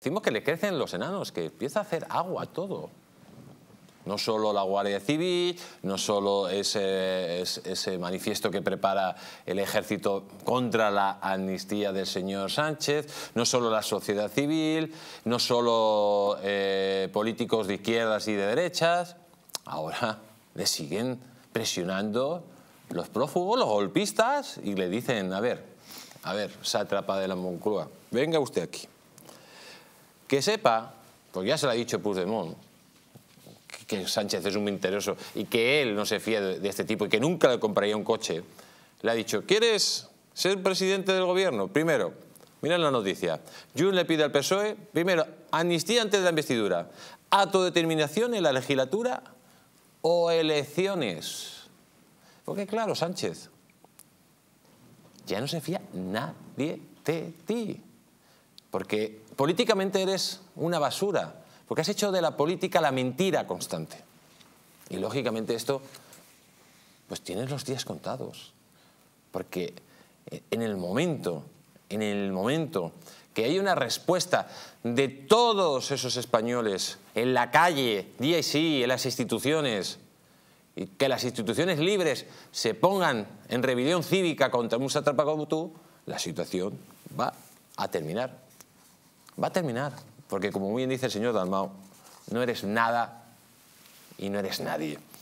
Decimos que le crecen los enanos, que empieza a hacer agua todo. No solo la Guardia Civil, no solo ese, ese, manifiesto que prepara el ejército contra la amnistía del señor Sánchez, no solo la sociedad civil, no solo eh, políticos de izquierdas y de derechas. Ahora le siguen presionando los prófugos, los golpistas, y le dicen, a ver, a ver, sátrapa de la Moncloa, venga usted aquí que sepa, porque ya se lo ha dicho Puigdemont, que Sánchez es un mentiroso y que él no se fía de, este tipo y que nunca le compraría un coche, le ha dicho, ¿quieres ser presidente del gobierno? Primero, mira la noticia, Jun le pide al PSOE, primero, amnistía antes de la investidura, autodeterminación en la legislatura o elecciones. Porque claro, Sánchez, ya no se fía nadie de ti porque políticamente eres una basura, porque has hecho de la política la mentira constante. Y lógicamente esto, pues tienes los días contados, porque eh, en el momento, en el momento que hay una respuesta de todos esos españoles en la calle, día y sí, en las instituciones, y que las instituciones libres se pongan en rebelión cívica contra un sátrapa tú, la situación va a terminar va a terminar. Porque como muy bien dice el señor Dalmao, no eres nada y no eres nadie.